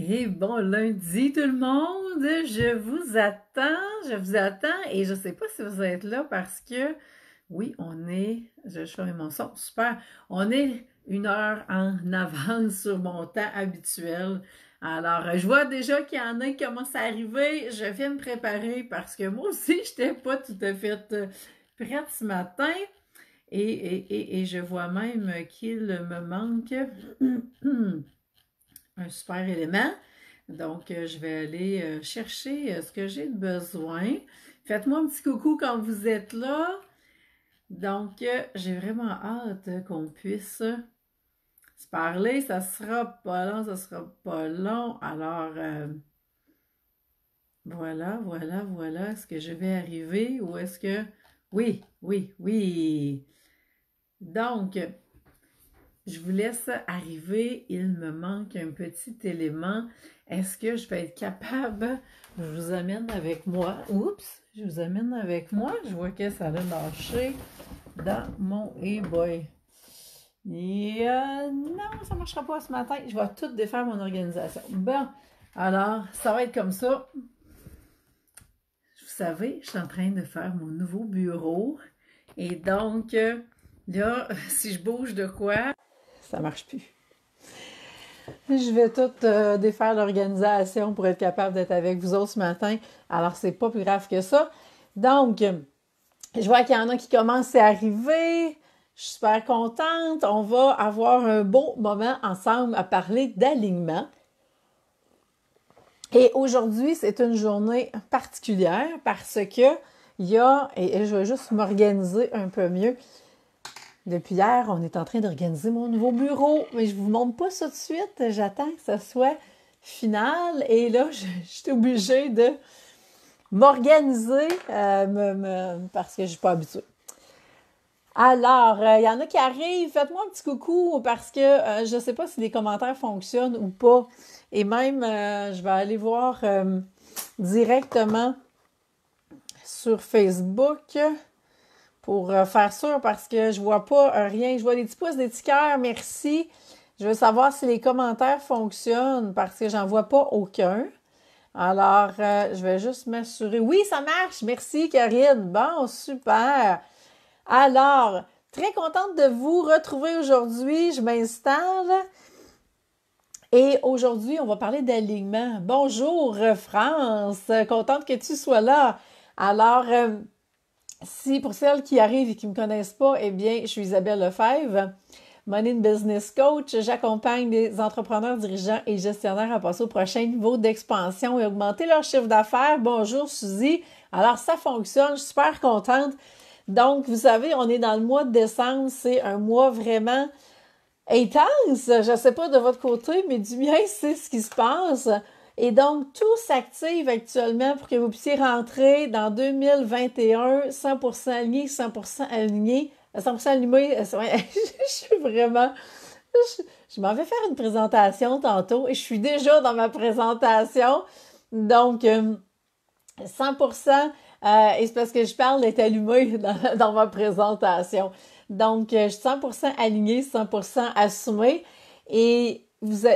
Et bon lundi tout le monde, je vous attends, je vous attends et je ne sais pas si vous êtes là parce que oui, on est, je ferai mon son, super, on est une heure en avance sur mon temps habituel. Alors, je vois déjà qu'il y en a qui commencent à arriver. Je viens me préparer parce que moi aussi, je n'étais pas tout à fait euh, prête ce matin. et, et je vois même qu'il me manque un super élément. Donc, euh, je vais aller euh, chercher euh, ce que j'ai de besoin. Faites-moi un petit coucou quand vous êtes là. Donc, j'ai vraiment hâte qu'on puisse se parler. Ça sera pas long, ça sera pas long. Alors, voilà, voilà, voilà. Est-ce que je vais arriver ou est-ce que... Oui, oui, oui. Donc, je vous laisse arriver. Il me manque un petit élément. Est-ce que je vais être capable? Je vous amène avec moi. Oups! Je vous amène avec moi. Je vois que ça va marcher dans mon e-boy. Euh, non, ça ne marchera pas ce matin. Je vais tout défaire mon organisation. Bon, alors, ça va être comme ça. Vous savez, je suis en train de faire mon nouveau bureau. Et donc, euh, là, si je bouge de quoi, ça marche plus. Je vais tout euh, défaire l'organisation pour être capable d'être avec vous autres ce matin. Alors, c'est pas plus grave que ça. Donc, je vois qu'il y en a qui commencent à arriver. Je suis super contente. On va avoir un beau moment ensemble à parler d'alignement. Et aujourd'hui, c'est une journée particulière parce que il y a, et je vais juste m'organiser un peu mieux, depuis hier, on est en train d'organiser mon nouveau bureau, mais je ne vous montre pas ça tout de suite. J'attends que ce soit final. Et là, je, obligée de m'organiser euh, parce que je ne suis pas habituée. Alors, euh, il y en a qui arrivent. Faites-moi un petit coucou parce que euh, je ne sais pas si les commentaires fonctionnent ou pas. Et même, je vais aller voir directement sur Facebook pour euh, faire sûr parce que je vois pas euh, rien. Je vois des petits pouces, des petits cœurs, merci. Je veux savoir si les commentaires fonctionnent parce que j'en vois pas aucun. Alors, euh, je vais juste m'assurer. Oui, ça marche. Merci, Karine. Bon, super. Alors, très contente de vous retrouver aujourd'hui. Je m'installe. Et aujourd'hui, on va parler d'alignement. Bonjour, France. Contente que tu sois là. Alors, si pour celles qui arrivent et qui ne me connaissent pas, eh bien, je suis Isabelle Lefebvre, Money Business Coach. J'accompagne les entrepreneurs, dirigeants et gestionnaires à passer au prochain niveau d'expansion et augmenter leur chiffre d'affaires. Bonjour Suzy. Alors, ça fonctionne. Je suis super contente. Donc, vous savez, on est dans le mois de décembre. C'est un mois vraiment intense. Je ne sais pas de votre côté, mais du mien, c'est ce qui se passe. Et donc, tout s'active actuellement pour que vous puissiez rentrer dans 2021 100% aligné, 100% aligné, 100% allumé. je suis vraiment... Je, m'en vais faire une présentation tantôt et je suis déjà dans ma présentation. Donc, 100%... Euh, euh, et c'est parce que je parle est allumé dans, ma présentation. Donc, je suis 100% aligné 100% assumé Et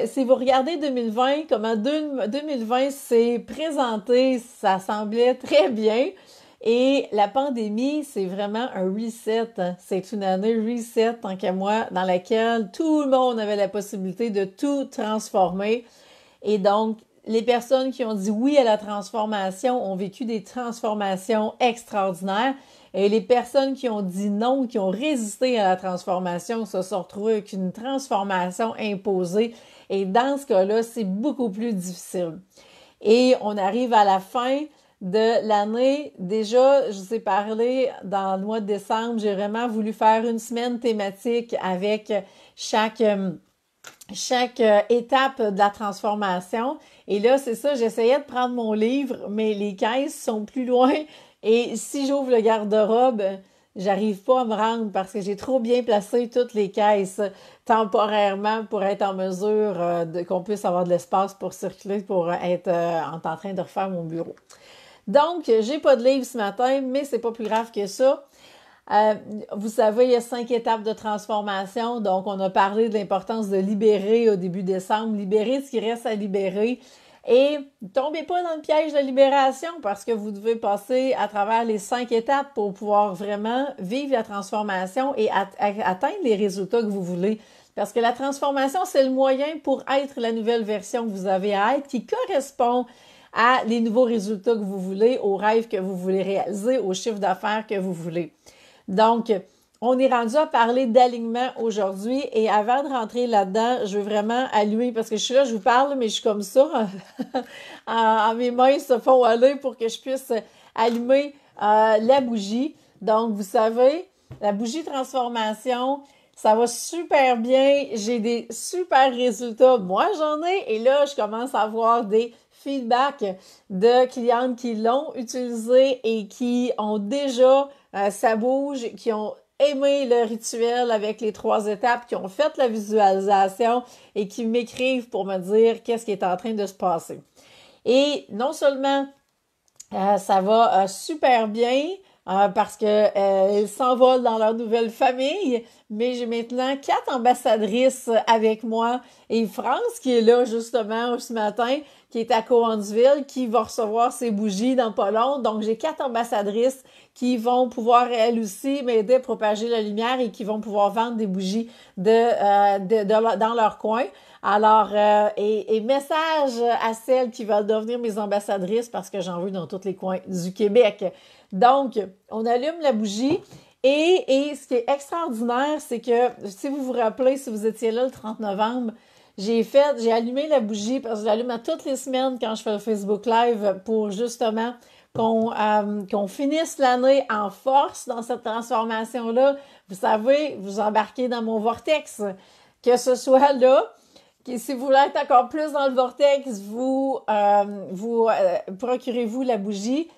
si vous regardez 2020, comment 2020 s'est présenté, ça semblait très bien. Et la pandémie, c'est vraiment un reset. Hein. C'est une année reset, tant qu'à moi, dans laquelle tout le monde avait la possibilité de tout transformer. Et donc, les personnes qui ont dit oui à la transformation ont vécu des transformations extraordinaires. Et les personnes qui ont dit non, qui ont résisté à la transformation, se sont retrouvées avec une transformation imposée. Et dans ce cas-là, c'est beaucoup plus difficile. Et on arrive à la fin de l'année. Déjà, je vous ai parlé dans le mois de décembre, j'ai vraiment voulu faire une semaine thématique avec chaque, chaque euh, étape de la transformation. Et là, c'est ça, j'essayais de prendre mon livre, mais les caisses sont plus loin. Et si j'ouvre le garde-robe, j'arrive pas à me rendre parce que j'ai trop bien placé toutes les caisses temporairement pour être en mesure euh, de, qu'on puisse avoir de l'espace pour circuler, pour euh, être euh, en, train de refaire mon bureau. Donc, j'ai pas de livre ce matin, mais c'est pas plus grave que ça. Euh, vous savez, il y a cinq étapes de transformation. Donc, on a parlé de l'importance de libérer au début décembre, libérer ce qui reste à libérer. Et tombez pas dans le piège de libération parce que vous devez passer à travers les cinq étapes pour pouvoir vraiment vivre la transformation et atteindre les résultats que vous voulez. Parce que la transformation, c'est le moyen pour être la nouvelle version que vous avez à être qui correspond à les nouveaux résultats que vous voulez, aux rêves que vous voulez réaliser, aux chiffres d'affaires que vous voulez. Donc, on est rendu à parler d'alignement aujourd'hui et avant de rentrer là-dedans, je veux vraiment allumer parce que je suis là, je vous parle, mais je suis comme ça. mes mains se font aller pour que je puisse allumer euh, la bougie. Donc, vous savez, la bougie transformation, ça va super bien. J'ai des super résultats. Moi, j'en ai. Et là, je commence à avoir des feedbacks de clientes qui l'ont utilisé et qui ont déjà euh, ça bouge, qui ont aimé le rituel avec les trois étapes, qui ont fait la visualisation et qui m'écrivent pour me dire qu'est-ce qui est en train de se passer. Et non seulement euh, ça va euh, super bien, parce que s'envolent dans leur nouvelle famille. Mais j'ai maintenant quatre ambassadrices avec moi et France qui est là justement ce matin qui est à Coansville, qui va recevoir ses bougies dans pas Donc, j'ai quatre ambassadrices qui vont pouvoir, elles aussi, m'aider à propager la lumière et qui vont pouvoir vendre des bougies de, euh, de, dans leur coin. Alors, euh, et, message à celles qui veulent devenir mes ambassadrices parce que j'en veux dans tous les coins du Québec. Donc, on allume la bougie. Et, et ce qui est extraordinaire, c'est que si vous vous rappelez, si vous étiez là le 30 novembre, j'ai fait, j'ai allumé la bougie parce que j'allume à toutes les semaines quand je fais le Facebook Live pour justement euh, qu'on finisse l'année en force dans cette transformation-là. Vous savez, vous embarquez dans mon vortex. Que ce soit là, que si vous voulez être encore plus dans le vortex, vous, euh, vous euh, procurez-vous la bougie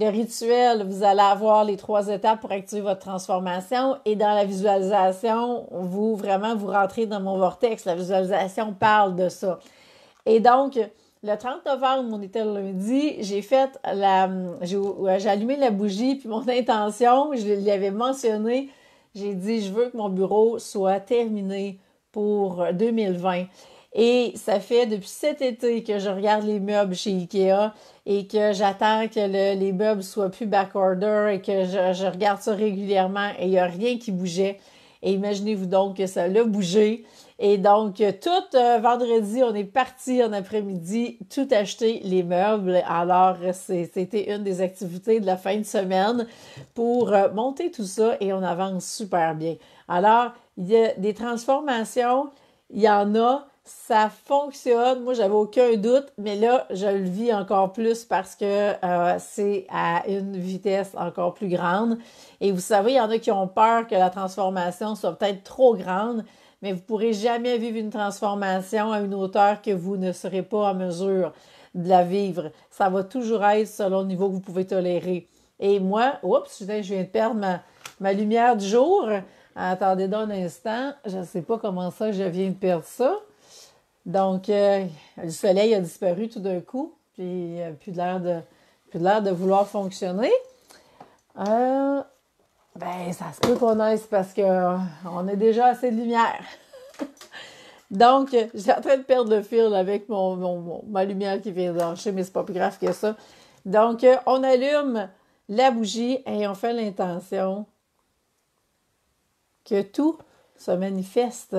le rituel, vous allez avoir les trois étapes pour activer votre transformation. Et dans la visualisation, vous vraiment vous rentrez dans mon vortex. La visualisation parle de ça. Et donc, le 30 novembre, mon était le lundi, j'ai fait la. J'ai allumé la bougie, puis mon intention, je l'avais mentionné, j'ai dit je veux que mon bureau soit terminé pour 2020. Et ça fait depuis cet été que je regarde les meubles chez Ikea et que j'attends que les meubles soient plus backorder et que je, regarde ça régulièrement et il n'y a rien qui bougeait. Et imaginez-vous donc que ça l'a bougé. Et donc, tout euh, vendredi, on est parti en après-midi, tout acheter les meubles. Alors, c'était une des activités de la fin de semaine pour euh, monter tout ça et on avance super bien. Alors, il y a des transformations, il y en a, ça fonctionne. Moi, j'avais aucun doute, mais là, je le vis encore plus parce que euh, c'est à une vitesse encore plus grande. Et vous savez, il y en a qui ont peur que la transformation soit peut-être trop grande, mais vous ne pourrez jamais vivre une transformation à une hauteur que vous ne serez pas en mesure de la vivre. Ça va toujours être selon le niveau que vous pouvez tolérer. Et moi, oups, je viens de perdre ma, ma lumière du jour. Attendez donc un instant. Je ne sais pas comment ça, je viens de perdre ça. Donc, euh, le soleil a disparu tout d'un coup, puis il euh, a plus l'air de, l'air de vouloir fonctionner. Euh, ben, ça se peut qu'on aille, parce qu'on euh, a déjà assez de lumière. Donc, j'ai en train de perdre le fil avec mon, ma lumière qui vient d'encher, mais c'est pas plus grave que ça. Donc, on allume la bougie et on fait l'intention que tout se manifeste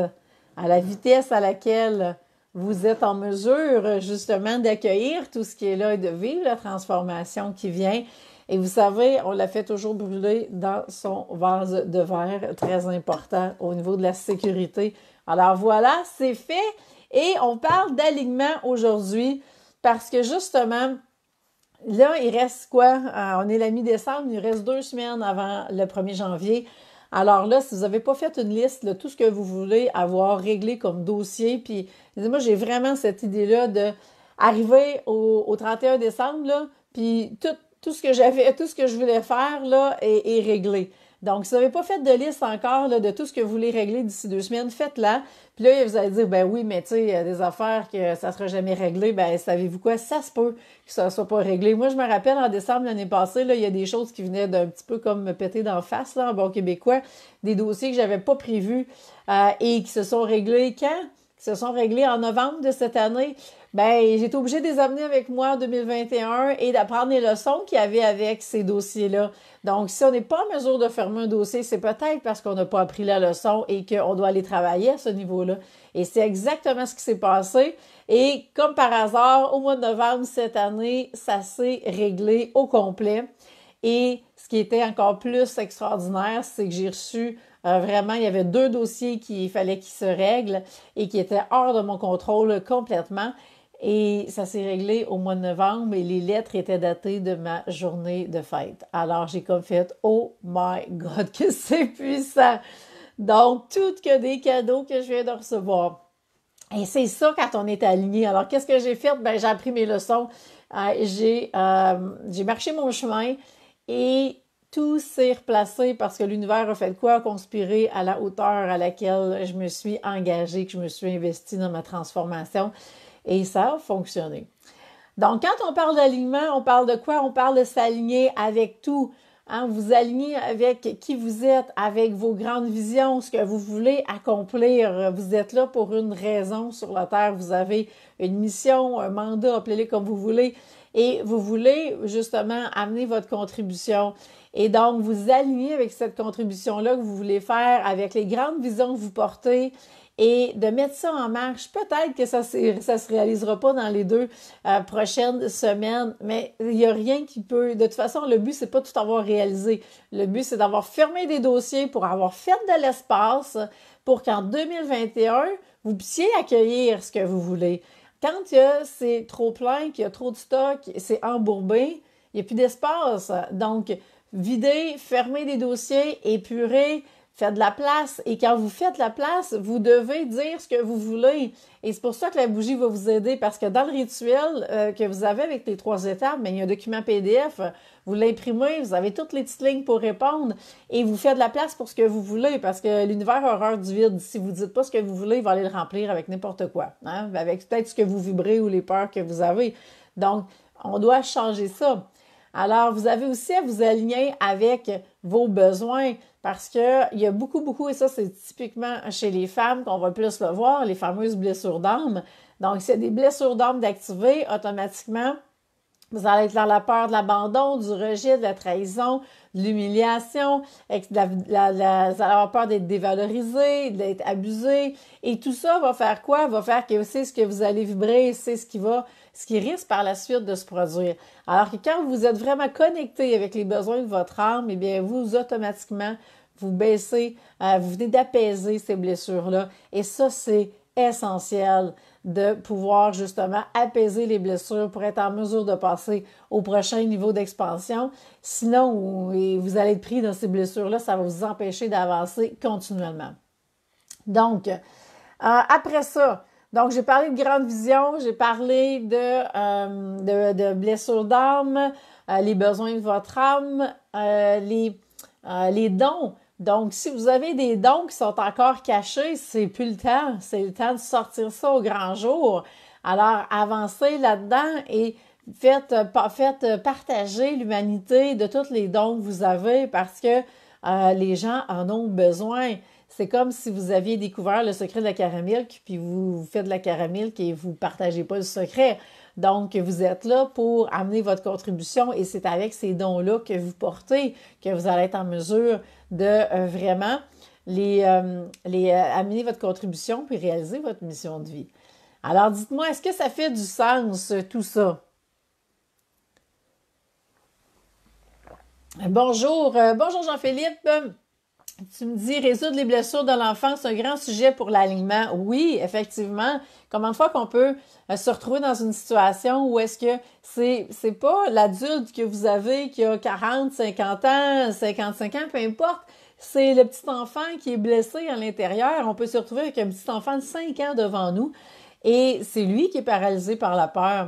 à la vitesse à laquelle vous êtes en mesure euh, justement d'accueillir tout ce qui est là et de vivre la transformation qui vient. Et vous savez, on la fait toujours brûler dans son vase de verre, très important au niveau de la sécurité. Alors voilà, c'est fait. Et on parle d'alignement aujourd'hui parce que justement, là, il reste quoi? Euh, on est la mi-décembre, il reste deux semaines avant le 1er janvier. Alors là, si vous n'avez pas fait une liste, de tout ce que vous voulez avoir réglé comme dossier, puis moi, j'ai vraiment cette idée-là de arriver au, 31 décembre, puis tout, ce que j'avais, tout ce que je voulais faire là, est réglé. Donc, si vous n'avez pas fait de liste encore de tout ce que vous voulez régler d'ici deux semaines, faites-la. Puis là, vous allez dire, ben oui, mais tu sais, il y a des affaires que ça ne sera jamais réglé. Ben, savez-vous quoi? Ça se peut que ça ne soit pas réglé. Moi, je me rappelle, en décembre l'année passée, là, il y a des choses qui venaient d'un petit peu comme me péter d'en face, là, en bon québécois, des dossiers que j'avais pas prévus euh, et qui se sont réglés quand? se sont réglés en novembre de cette année, ben j'ai été obligée de les amener avec moi en 2021 et d'apprendre les leçons qu'il y avait avec ces dossiers-là. Donc, si on n'est pas en mesure de fermer un dossier, c'est peut-être parce qu'on n'a pas appris la leçon et qu'on doit aller travailler à ce niveau-là. Et c'est exactement ce qui s'est passé. Et comme par hasard, au mois de novembre cette année, ça s'est réglé au complet. Et ce qui était encore plus extraordinaire, c'est que j'ai reçu euh, vraiment, il y avait deux dossiers qu'il fallait qu'ils se règlent et qui étaient hors de mon contrôle complètement. Et ça s'est réglé au mois de novembre et les lettres étaient datées de ma journée de fête. Alors j'ai comme fait Oh my God, que c'est puissant! Donc, tout que des cadeaux que je viens de recevoir. Et c'est ça quand on est aligné. Alors, qu'est-ce que j'ai fait? Ben, j'ai appris mes leçons. Euh, j'ai, euh, j'ai marché mon chemin et tout s'est replacé parce que l'univers a fait de quoi conspirer à la hauteur à laquelle je me suis engagée, que je me suis investie dans ma transformation. Et ça a fonctionné. Donc, quand on parle d'alignement, on parle de quoi? On parle de s'aligner avec tout. Hein? Vous aligner avec qui vous êtes, avec vos grandes visions, ce que vous voulez accomplir. Vous êtes là pour une raison sur la Terre. Vous avez une mission, un mandat, appelez-le comme vous voulez et vous voulez justement amener votre contribution. Et donc, vous aligner avec cette contribution-là que vous voulez faire, avec les grandes visions que vous portez et de mettre ça en marche. Peut-être que ça ne se réalisera pas dans les deux euh, prochaines semaines, mais il n'y a rien qui peut. De toute façon, le but, c'est pas tout avoir réalisé. Le but, c'est d'avoir fermé des dossiers pour avoir fait de l'espace pour qu'en 2021, vous puissiez accueillir ce que vous voulez. Quand c'est trop plein, qu'il y a trop de stock, c'est embourbé, il n'y a plus d'espace. Donc, vider, fermer des dossiers, épurer, Faites de la place. Et quand vous faites de la place, vous devez dire ce que vous voulez. Et c'est pour ça que la bougie va vous aider parce que dans le rituel euh, que vous avez avec les trois étapes, ben, il y a un document PDF. Vous l'imprimez, vous avez toutes les petites lignes pour répondre et vous faites de la place pour ce que vous voulez parce que l'univers horreur du vide. Si vous ne dites pas ce que vous voulez, il va aller le remplir avec n'importe quoi, hein, avec peut-être ce que vous vibrez ou les peurs que vous avez. Donc, on doit changer ça. Alors, vous avez aussi à vous aligner avec vos besoins parce qu'il y a beaucoup, beaucoup, et ça, c'est typiquement chez les femmes qu'on va plus le voir, les fameuses blessures d'âme. Donc, s'il y a des blessures d'âme d'activer, automatiquement, vous allez être dans la peur de l'abandon, du rejet, de la trahison, de l'humiliation, vous allez avoir peur d'être dévalorisé, d'être abusé. Et tout ça va faire quoi? Va faire que c'est ce que vous allez vibrer, c'est ce qui va ce qui risque par la suite de se produire. Alors que quand vous êtes vraiment connecté avec les besoins de votre âme, eh bien, vous automatiquement, vous baissez, euh, vous venez d'apaiser ces blessures-là. Et ça, c'est essentiel de pouvoir justement apaiser les blessures pour être en mesure de passer au prochain niveau d'expansion. Sinon, vous allez être pris dans ces blessures-là, ça va vous empêcher d'avancer continuellement. Donc, euh, après ça, donc, j'ai parlé de grande vision, j'ai parlé de, euh, blessures d'âme, euh, les besoins de votre âme, euh, les, dons. Donc, si vous avez des dons qui sont encore cachés, c'est plus le temps. C'est le temps de sortir ça au grand jour. Alors, avancez là-dedans et faites, faites partager l'humanité de tous les dons que vous avez parce que les gens en ont besoin. C'est comme si vous aviez découvert le secret de la caramilk, puis vous faites de la caramilk et vous partagez pas le secret. Donc, vous êtes là pour amener votre contribution et c'est avec ces dons-là que vous portez que vous allez être en mesure de euh, vraiment les, euh, euh, amener votre contribution puis réaliser votre mission de vie. Alors, dites-moi, est-ce que ça fait du sens tout ça? Bonjour, bonjour Jean-Philippe. Tu me dis résoudre les blessures de l'enfance, un grand sujet pour l'alignement. Oui, effectivement. Comment de fois qu'on peut euh, se retrouver dans une situation où est-ce que c'est c'est pas l'adulte que vous avez qui a 40, 50 ans, 55 ans, peu importe, c'est le petit enfant qui est blessé à l'intérieur. On peut se retrouver avec un petit enfant de 5 ans devant nous et c'est lui qui est paralysé par la peur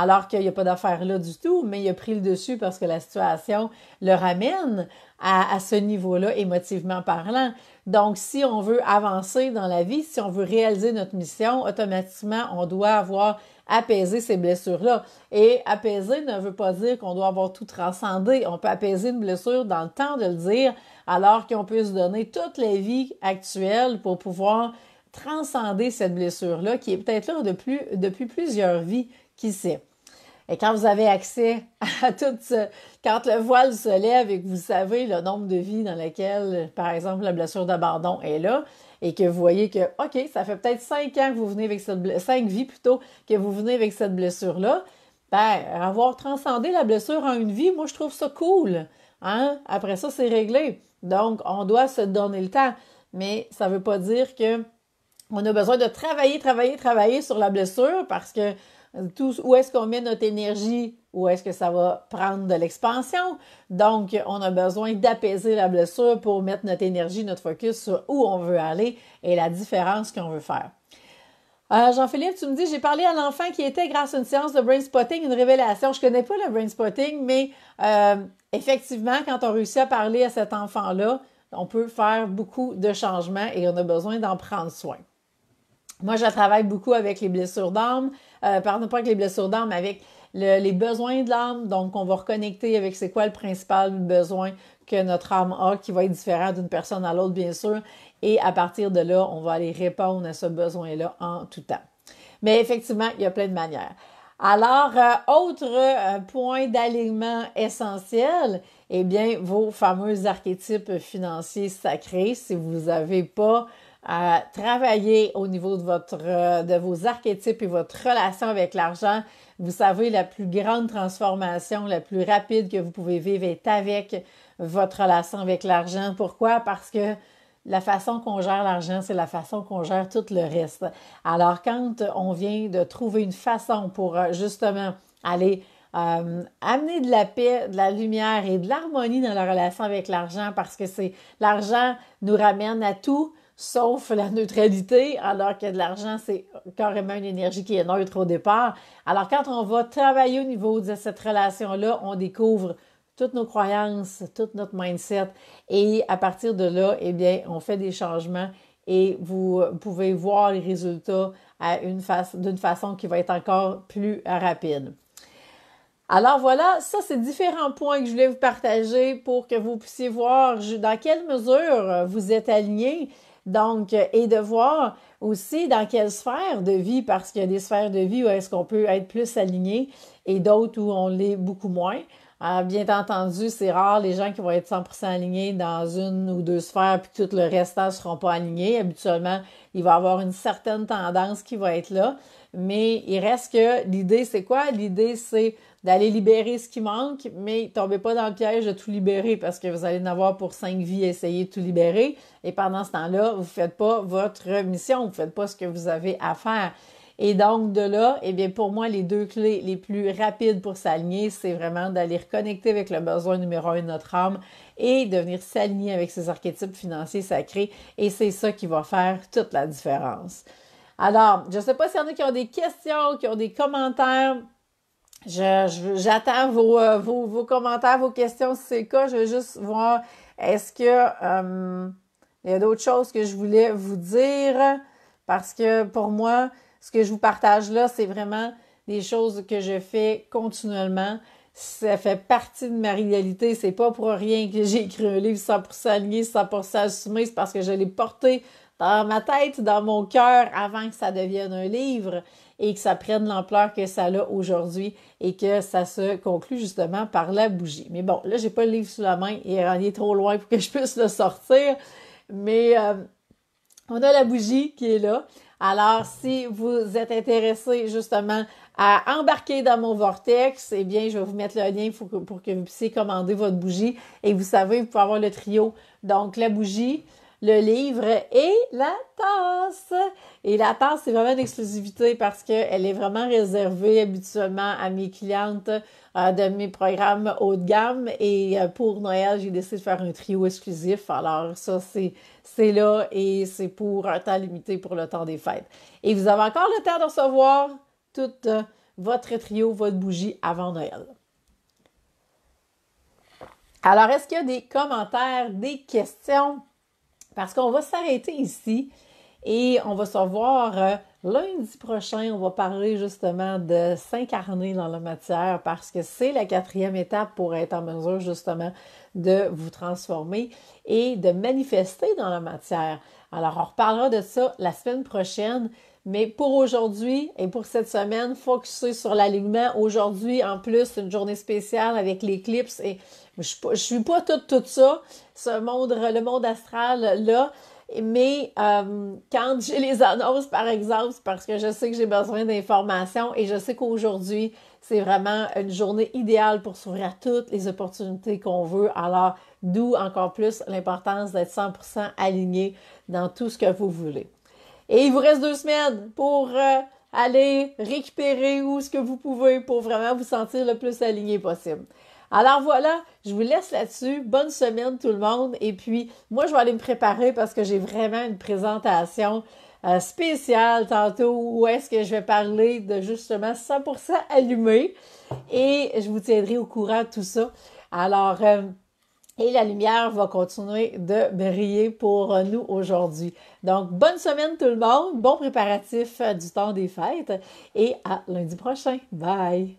alors qu'il n'y a pas d'affaire là du tout, mais il a pris le dessus parce que la situation le ramène à, ce niveau-là émotivement parlant. Donc, si on veut avancer dans la vie, si on veut réaliser notre mission, automatiquement, on doit avoir apaisé ces blessures-là. Et apaiser ne veut pas dire qu'on doit avoir tout transcendé. On peut apaiser une blessure dans le temps de le dire, alors qu'on peut se donner toute la vie actuelle pour pouvoir transcender cette blessure-là qui est peut-être là depuis plusieurs vies qui sait. Et quand vous avez accès à tout ce, quand le voile se lève et que vous savez le nombre de vies dans lesquelles, par exemple, la blessure d'abandon est là, et que vous voyez que, OK, ça fait peut-être cinq ans que vous venez avec cette blessure, cinq vies plutôt, que vous venez avec cette blessure-là, ben, avoir transcendé la blessure en une vie, moi, je trouve ça cool. Hein? Après ça, c'est réglé. Donc, on doit se donner le temps. Mais ça ne veut pas dire que on a besoin de travailler, travailler, travailler sur la blessure parce que où est-ce qu'on met notre énergie? Où est-ce que ça va prendre de l'expansion? Donc, on a besoin d'apaiser la blessure pour mettre notre énergie, notre focus sur où on veut aller et la différence qu'on veut faire. Euh, Jean-Philippe, tu me dis, j'ai parlé à l'enfant qui était, grâce à une séance de brain spotting, une révélation. Je connais pas le brain spotting, mais euh, effectivement, quand on réussit à parler à cet enfant-là, on peut faire beaucoup de changements et on a besoin d'en prendre soin. Moi, je travaille beaucoup avec les blessures d'âme, euh, pardon, pas avec les blessures d'âme, avec les besoins de l'âme. Donc, on va reconnecter avec c'est quoi le principal besoin que notre âme a, qui va être différent d'une personne à l'autre, bien sûr. Et à partir de là, on va aller répondre à ce besoin-là en tout temps. Mais effectivement, il y a plein de manières. Alors, euh, autre euh, point d'alignement essentiel, eh bien, vos fameux archétypes financiers sacrés, si vous n'avez pas à travailler au niveau de votre euh, de vos archétypes et votre relation avec l'argent. Vous savez, la plus grande transformation, la plus rapide que vous pouvez vivre est avec votre relation avec l'argent. Pourquoi? Parce que la façon qu'on gère l'argent, c'est la façon qu'on gère tout le reste. Alors, quand on vient de trouver une façon pour euh, justement aller euh, amener de la paix, de la lumière et de l'harmonie dans la relation avec l'argent, parce que c'est l'argent nous ramène à tout, sauf la neutralité, alors que de l'argent, c'est carrément une énergie qui est neutre au départ. Alors quand on va travailler au niveau de cette relation-là, on découvre toutes nos croyances, tout notre mindset, et à partir de là, eh bien, on fait des changements et vous pouvez voir les résultats d'une façon qui va être encore plus rapide. Alors voilà, ça c'est différents points que je voulais vous partager pour que vous puissiez voir dans quelle mesure vous êtes aligné donc, euh, et de voir aussi dans quelle sphère de vie, parce qu'il y a des sphères de vie où est-ce qu'on peut être plus aligné et d'autres où on l'est beaucoup moins. Euh, bien entendu, c'est rare les gens qui vont être 100% alignés dans une ou deux sphères, puis tout le restant ne seront pas alignés. Habituellement, il va y avoir une certaine tendance qui va être là. Mais il reste que l'idée, c'est quoi? L'idée, c'est d'aller libérer ce qui manque, mais tombez pas dans le piège de tout libérer parce que vous allez en avoir pour cinq vies essayer de tout libérer. Et pendant ce temps-là, vous faites pas votre mission, vous faites pas ce que vous avez à faire. Et donc, de là, eh bien, pour moi, les deux clés les plus rapides pour s'aligner, c'est vraiment d'aller reconnecter avec le besoin numéro un de notre âme et de venir s'aligner avec ces archétypes financiers sacrés. Et c'est ça qui va faire toute la différence. Alors, je ne sais pas s'il y en a qui ont des questions, qui ont des commentaires. J'attends euh, vos, commentaires, vos questions. Si c'est le cas, je veux juste voir est-ce que euh, il y a d'autres choses que je voulais vous dire. Parce que pour moi, ce que je vous partage là, c'est vraiment des choses que je fais continuellement. Ça fait partie de ma réalité. C'est pas pour rien que j'ai écrit un livre pour s'aligner, ça pour s'assumer, C'est parce que je l'ai porté dans ma tête, dans mon cœur, avant que ça devienne un livre et que ça prenne l'ampleur que ça a aujourd'hui et que ça se conclue justement par la bougie. Mais bon, là, j'ai pas le livre sous la main et il est trop loin pour que je puisse le sortir. Mais euh, on a la bougie qui est là. Alors, si vous êtes intéressé justement à embarquer dans mon vortex, eh bien, je vais vous mettre le lien pour que vous puissiez commander votre bougie. Et vous savez, vous pouvez avoir le trio. Donc, la bougie, le livre et la tasse. Et la tasse, c'est vraiment une exclusivité parce qu'elle est vraiment réservée habituellement à mes clientes euh, de mes programmes haut de gamme. Et euh, pour Noël, j'ai décidé de faire un trio exclusif. Alors ça, c'est, là et c'est pour un temps limité pour le temps des fêtes. Et vous avez encore le temps de recevoir tout euh, votre trio, votre bougie avant Noël. Alors, est-ce qu'il y a des commentaires, des questions? parce qu'on va s'arrêter ici et on va se revoir euh, lundi prochain. On va parler justement de s'incarner dans la matière parce que c'est la quatrième étape pour être en mesure justement de vous transformer et de manifester dans la matière. Alors, on reparlera de ça la semaine prochaine. Mais pour aujourd'hui et pour cette semaine, focuser sur l'alignement. Aujourd'hui, en plus, une journée spéciale avec l'éclipse et je, ne suis pas toute tout ça, ce monde, le monde astral là. Mais euh, quand j'ai les annonces, par exemple, c'est parce que je sais que j'ai besoin d'informations et je sais qu'aujourd'hui, c'est vraiment une journée idéale pour s'ouvrir à toutes les opportunités qu'on veut. Alors, d'où encore plus l'importance d'être 100% aligné dans tout ce que vous voulez. Et il vous reste deux semaines pour euh, aller récupérer ou ce que vous pouvez pour vraiment vous sentir le plus aligné possible. Alors voilà, je vous laisse là-dessus. Bonne semaine tout le monde. Et puis, moi, je vais aller me préparer parce que j'ai vraiment une présentation euh, spéciale tantôt où est-ce que je vais parler de justement 100% allumé. Et je vous tiendrai au courant de tout ça. Alors, euh, et la lumière va continuer de briller pour euh, nous aujourd'hui. Donc, bonne semaine tout le monde, bon préparatif euh, du temps des fêtes et à lundi prochain. Bye!